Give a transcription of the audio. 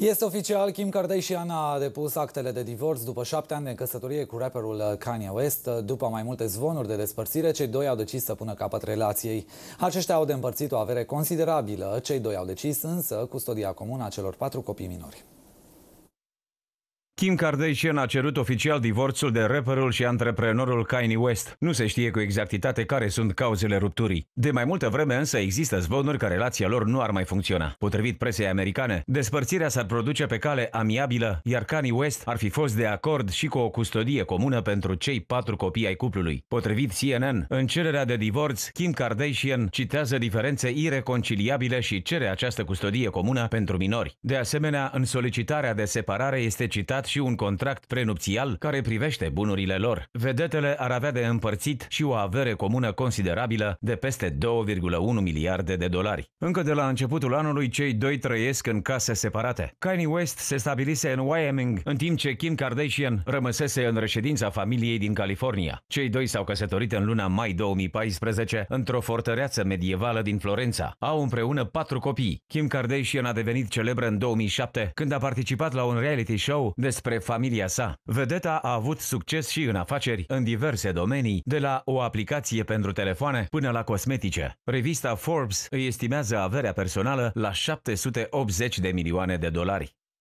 Este oficial, Kim Kardashian a depus actele de divorț după șapte ani de căsătorie cu rapperul uh, Kanye West. Uh, după mai multe zvonuri de despărțire, cei doi au decis să pună capăt relației. Aceștia au de împărțit o avere considerabilă. Cei doi au decis însă custodia comună a celor patru copii minori. Kim Kardashian a cerut oficial divorțul de rapperul și antreprenorul Kanye West. Nu se știe cu exactitate care sunt cauzele rupturii. De mai multă vreme însă există zvonuri că relația lor nu ar mai funcționa. Potrivit presei americane, despărțirea s-ar produce pe cale amiabilă, iar Kanye West ar fi fost de acord și cu o custodie comună pentru cei patru copii ai cuplului. Potrivit CNN, în cererea de divorț, Kim Kardashian citează diferențe ireconciliabile și cere această custodie comună pentru minori. De asemenea, în solicitarea de separare este citat și un contract prenupțial care privește bunurile lor. Vedetele ar avea de împărțit și o avere comună considerabilă de peste 2,1 miliarde de dolari. Încă de la începutul anului, cei doi trăiesc în case separate. Kanye West se stabilise în Wyoming, în timp ce Kim Kardashian rămăsese în reședința familiei din California. Cei doi s-au căsătorit în luna mai 2014 într-o fortăreață medievală din Florența. Au împreună patru copii. Kim Kardashian a devenit celebră în 2007 când a participat la un reality show despre despre familia sa. Vedeta a avut succes și în afaceri, în diverse domenii, de la o aplicație pentru telefoane până la cosmetice. Revista Forbes îi estimează averea personală la 780 de milioane de dolari.